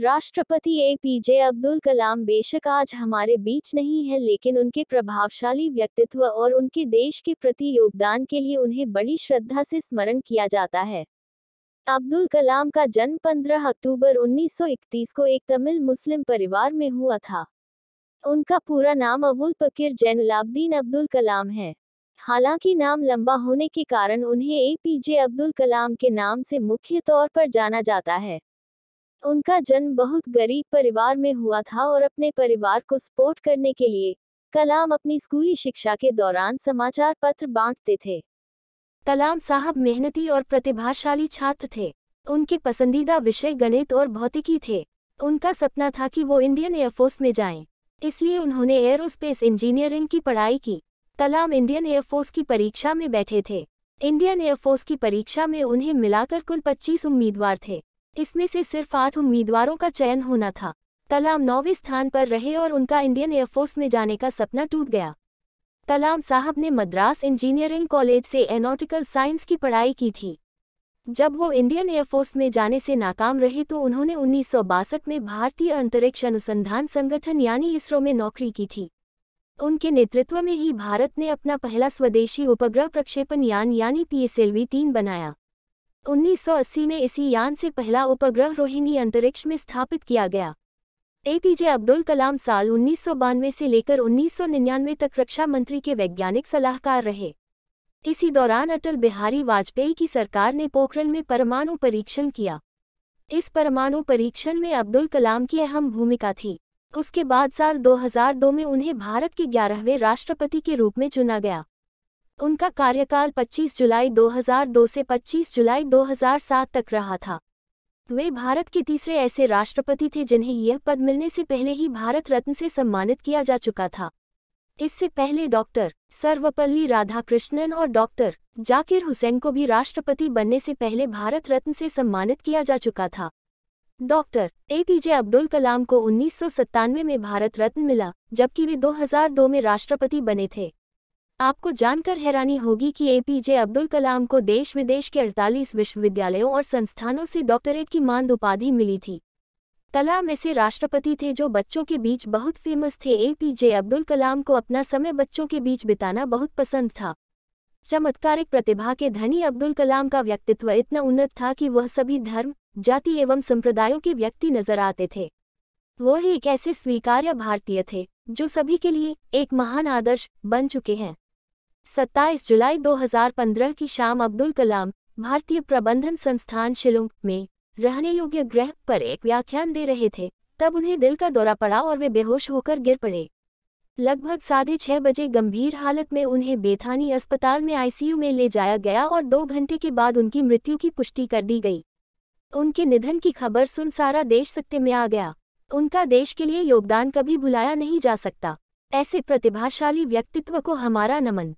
राष्ट्रपति A P जे अब्दुल कलाम बेशक आज हमारे बीच नहीं है लेकिन उनके प्रभावशाली व्यक्तित्व और उनके देश के प्रति योगदान के लिए उन्हें बड़ी श्रद्धा से स्मरण किया जाता है अब्दुल कलाम का जन्म 15 अक्टूबर 1931 को एक तमिल मुस्लिम परिवार में हुआ था उनका पूरा नाम अबुल पकीर जैनलाब्दीन अब्दुल कलाम है हालांकि नाम लंबा होने के कारण उन्हें ए पी जे अब्दुल कलाम के नाम से मुख्य तौर पर जाना जाता है उनका जन्म बहुत गरीब परिवार में हुआ था और अपने परिवार को सपोर्ट करने के लिए कलाम अपनी स्कूली शिक्षा के दौरान समाचार पत्र बांटते थे कलाम साहब मेहनती और प्रतिभाशाली छात्र थे उनके पसंदीदा विषय गणित और भौतिकी थे उनका सपना था कि वो इंडियन एयरफोर्स में जाएं। इसलिए उन्होंने एयरोस्पेस इंजीनियरिंग की पढ़ाई की कलाम इंडियन एयरफोर्स की परीक्षा में बैठे थे इंडियन एयरफोर्स की परीक्षा में उन्हें मिलाकर कुल 25 उम्मीदवार थे इसमें से सिर्फ आठ उम्मीदवारों का चयन होना था कलाम नौवें स्थान पर रहे और उनका इंडियन एयरफोर्स में जाने का सपना टूट गया कलाम साहब ने मद्रास इंजीनियरिंग कॉलेज से एनोटिकल साइंस की पढ़ाई की थी जब वो इंडियन एयरफोर्स में जाने से नाकाम रहे तो उन्होंने उन्नीस में भारतीय अंतरिक्ष अनुसंधान संगठन यानी इसरो में नौकरी की थी उनके नेतृत्व में ही भारत ने अपना पहला स्वदेशी उपग्रह प्रक्षेपण यान यानी पीएसएलवी तीन बनाया 1980 में इसी यान से पहला उपग्रह रोहिणी अंतरिक्ष में स्थापित किया गया एपीजे अब्दुल कलाम साल उन्नीस से लेकर 1999 तक रक्षा मंत्री के वैज्ञानिक सलाहकार रहे इसी दौरान अटल बिहारी वाजपेयी की सरकार ने पोखरल में परमाणु परीक्षण किया इस परमाणु परीक्षण में अब्दुल कलाम की अहम भूमिका थी उसके बाद साल 2002 में उन्हें भारत के ग्यारहवें राष्ट्रपति के रूप में चुना गया उनका कार्यकाल 25 जुलाई 2002 से 25 जुलाई 2007 तक रहा था वे भारत के तीसरे ऐसे राष्ट्रपति थे जिन्हें यह पद मिलने से पहले ही भारत रत्न से सम्मानित किया जा चुका था इससे पहले डॉक्टर सर्वपल्ली राधाकृष्णन और डॉक्टर जाकिर हुसैन को भी राष्ट्रपति बनने से पहले भारत रत्न से सम्मानित किया जा चुका था डॉक्टर एपीजे अब्दुल कलाम को उन्नीस में भारत रत्न मिला जबकि वे 2002 में राष्ट्रपति बने थे आपको जानकर हैरानी होगी कि एपीजे अब्दुल कलाम को देश विदेश के 48 विश्वविद्यालयों और संस्थानों से डॉक्टरेट की मांद उपाधि मिली थी कलाम ऐसे राष्ट्रपति थे जो बच्चों के बीच बहुत फेमस थे एपीजे अब्दुल कलाम को अपना समय बच्चों के बीच बिताना बहुत पसंद था चमत्कारिक प्रतिभा के धनी अब्दुल कलाम का व्यक्तित्व इतना उन्नत था कि वह सभी धर्म जाति एवं संप्रदायों के व्यक्ति नजर आते थे वह एक ऐसे स्वीकार्य भारतीय थे जो सभी के लिए एक महान आदर्श बन चुके हैं 27 जुलाई 2015 की शाम अब्दुल कलाम भारतीय प्रबंधन संस्थान शिलोंग में रहने योग्य ग्रह पर एक व्याख्यान दे रहे थे तब उन्हें दिल का दौरा पड़ा और वे बेहोश होकर गिर पड़े लगभग साढ़े छह बजे गंभीर हालत में उन्हें बेथानी अस्पताल में आईसीयू में ले जाया गया और दो घंटे के बाद उनकी मृत्यु की पुष्टि कर दी गई उनके निधन की खबर सुन सारा देश सत्य में आ गया उनका देश के लिए योगदान कभी भुलाया नहीं जा सकता ऐसे प्रतिभाशाली व्यक्तित्व को हमारा नमन